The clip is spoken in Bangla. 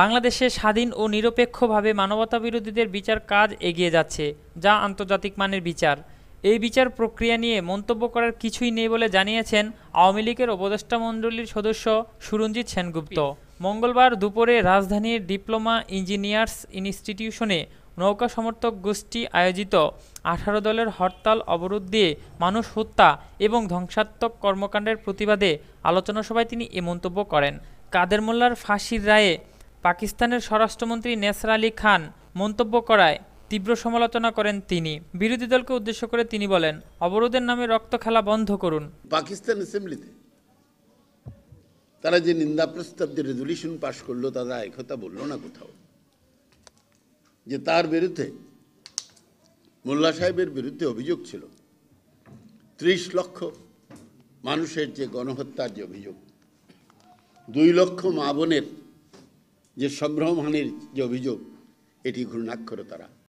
বাংলাদেশে স্বাধীন ও নিরপেক্ষভাবে মানবতাবিরোধীদের বিচার কাজ এগিয়ে যাচ্ছে যা আন্তর্জাতিক মানের বিচার এই বিচার প্রক্রিয়া নিয়ে মন্তব্য করার কিছুই নেই বলে জানিয়েছেন আওয়ামী লীগের উপদেষ্টা মণ্ডলীর সদস্য সুরঞ্জিত সেনগুপ্ত মঙ্গলবার দুপুরে রাজধানীর ডিপ্লোমা ইঞ্জিনিয়ার্স ইনস্টিটিউশনে নৌকা সমর্থক গোষ্ঠী আয়োজিত আঠারো দলের হরতাল অবরোধ দিয়ে মানুষ হত্যা এবং ধ্বংসাত্মক কর্মকাণ্ডের প্রতিবাদে আলোচনা সভায় তিনি এ মন্তব্য করেন কাদের মোল্লার ফাঁসির রায়ে পাকিস্তানের স্বরাষ্ট্রমন্ত্রী নেসরা আলী খান মন্তব্য করায় তীব্র সমালোচনা করেন তিনি বিরোধী দলকে উদ্দেশ্য করে তিনি বলেন অবরোধের নামে রক্ত খেলা বন্ধ করুন পাকিস্তান অ্যাসেম্বলিতে তারা যে নিন্দা প্রস্তাব যে রেজলিউশন পাশ করলো তারা একথা বললো না কোথাও যে তার বিরুদ্ধে মোল্লা সাহেবের বিরুদ্ধে অভিযোগ ছিল ত্রিশ লক্ষ মানুষের যে গণহত্যার যে অভিযোগ দুই লক্ষ মা বোনের যে সম্ভ্রমহানির যে অভিযোগ এটি ঘূর্ণাক্ষর তারা